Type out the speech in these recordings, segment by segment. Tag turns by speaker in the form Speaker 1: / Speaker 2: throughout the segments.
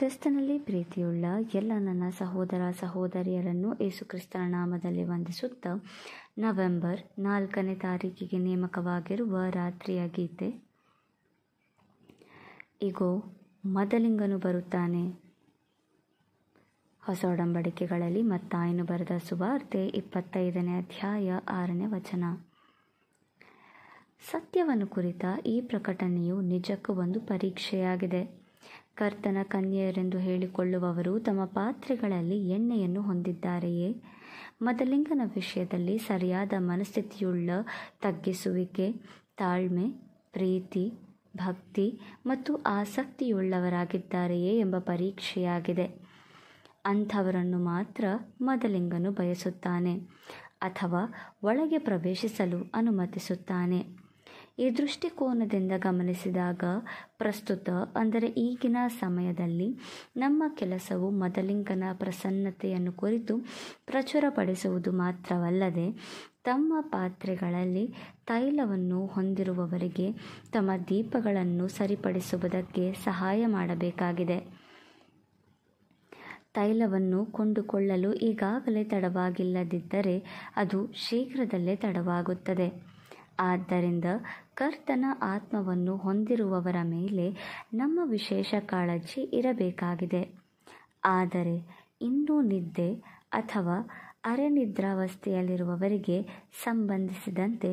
Speaker 1: ಕ್ರಿಸ್ತನಲ್ಲಿ ಪ್ರೀತಿಯುಳ್ಳ ಎಲ್ಲ ನನ್ನ ಸಹೋದರ ಸಹೋದರಿಯರನ್ನು ಯೇಸು ಕ್ರಿಸ್ತನ ನಾಮದಲ್ಲಿ ವಂದಿಸುತ್ತ ನವೆಂಬರ್ ನಾಲ್ಕನೇ ತಾರೀಕಿಗೆ ನೇಮಕವಾಗಿರುವ ರಾತ್ರಿಯ ಗೀತೆ ಇಗೋ ಮದಲಿಂಗನು ಬರುತ್ತಾನೆ ಹೊಸ ಒಡಂಬಡಿಕೆಗಳಲ್ಲಿ ಮತ್ತಾಯನು ಬರೆದ ಸುವಾರ್ತೆ ಇಪ್ಪತ್ತೈದನೇ ಅಧ್ಯಾಯ ಆರನೇ ವಚನ ಸತ್ಯವನ್ನು ಕುರಿತ ಈ ಪ್ರಕಟಣೆಯು ನಿಜಕ್ಕೂ ಒಂದು ಪರೀಕ್ಷೆಯಾಗಿದೆ ಕರ್ತನ ಕನ್ಯೆಯರೆಂದು ಹೇಳಿಕೊಳ್ಳುವವರು ತಮ್ಮ ಪಾತ್ರೆಗಳಲ್ಲಿ ಎಣ್ಣೆಯನ್ನು ಹೊಂದಿದ್ದಾರೆಯೇ ಮದಲಿಂಗನ ವಿಷಯದಲ್ಲಿ ಸರಿಯಾದ ಮನಸ್ಥಿತಿಯುಳ್ಳ ತಗ್ಗಿಸುವಿಕೆ ತಾಳ್ಮೆ ಪ್ರೀತಿ ಭಕ್ತಿ ಮತ್ತು ಆಸಕ್ತಿಯುಳ್ಳವರಾಗಿದ್ದಾರೆಯೇ ಎಂಬ ಪರೀಕ್ಷೆಯಾಗಿದೆ ಅಂಥವರನ್ನು ಮಾತ್ರ ಮದಲಿಂಗನು ಬಯಸುತ್ತಾನೆ ಅಥವಾ ಒಳಗೆ ಪ್ರವೇಶಿಸಲು ಅನುಮತಿಸುತ್ತಾನೆ ಈ ದೃಷ್ಟಿಕೋನದಿಂದ ಗಮನಿಸಿದಾಗ ಪ್ರಸ್ತುತ ಅಂದರೆ ಈಗಿನ ಸಮಯದಲ್ಲಿ ನಮ್ಮ ಕೆಲಸವು ಮದಲಿಂಗನ ಪ್ರಸನ್ನತೆಯನ್ನು ಕುರಿತು ಪ್ರಚುರಪಡಿಸುವುದು ಮಾತ್ರವಲ್ಲದೆ ತಮ್ಮ ಪಾತ್ರೆಗಳಲ್ಲಿ ತೈಲವನ್ನು ಹೊಂದಿರುವವರಿಗೆ ತಮ್ಮ ದೀಪಗಳನ್ನು ಸರಿಪಡಿಸುವುದಕ್ಕೆ ಸಹಾಯ ಮಾಡಬೇಕಾಗಿದೆ ತೈಲವನ್ನು ಕೊಂಡುಕೊಳ್ಳಲು ಈಗಾಗಲೇ ತಡವಾಗಿಲ್ಲದಿದ್ದರೆ ಅದು ಶೀಘ್ರದಲ್ಲೇ ತಡವಾಗುತ್ತದೆ ಆದ್ದರಿಂದ ಕರ್ತನ ಆತ್ಮವನ್ನು ಹೊಂದಿರುವವರ ಮೇಲೆ ನಮ್ಮ ವಿಶೇಷ ಕಾಳಜಿ ಇರಬೇಕಾಗಿದೆ ಆದರೆ ಇನ್ನೂ ನಿದ್ದೆ ಅಥವಾ ಅರೆನಿದ್ರಾವಸ್ಥೆಯಲ್ಲಿರುವವರಿಗೆ ಸಂಬಂಧಿಸಿದಂತೆ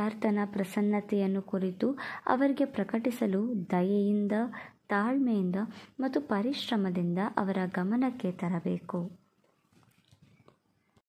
Speaker 1: ಕರ್ತನ ಪ್ರಸನ್ನತೆಯನ್ನು ಕುರಿತು ಅವರಿಗೆ ಪ್ರಕಟಿಸಲು ದಯೆಯಿಂದ ತಾಳ್ಮೆಯಿಂದ ಮತ್ತು ಪರಿಶ್ರಮದಿಂದ ಅವರ ಗಮನಕ್ಕೆ ತರಬೇಕು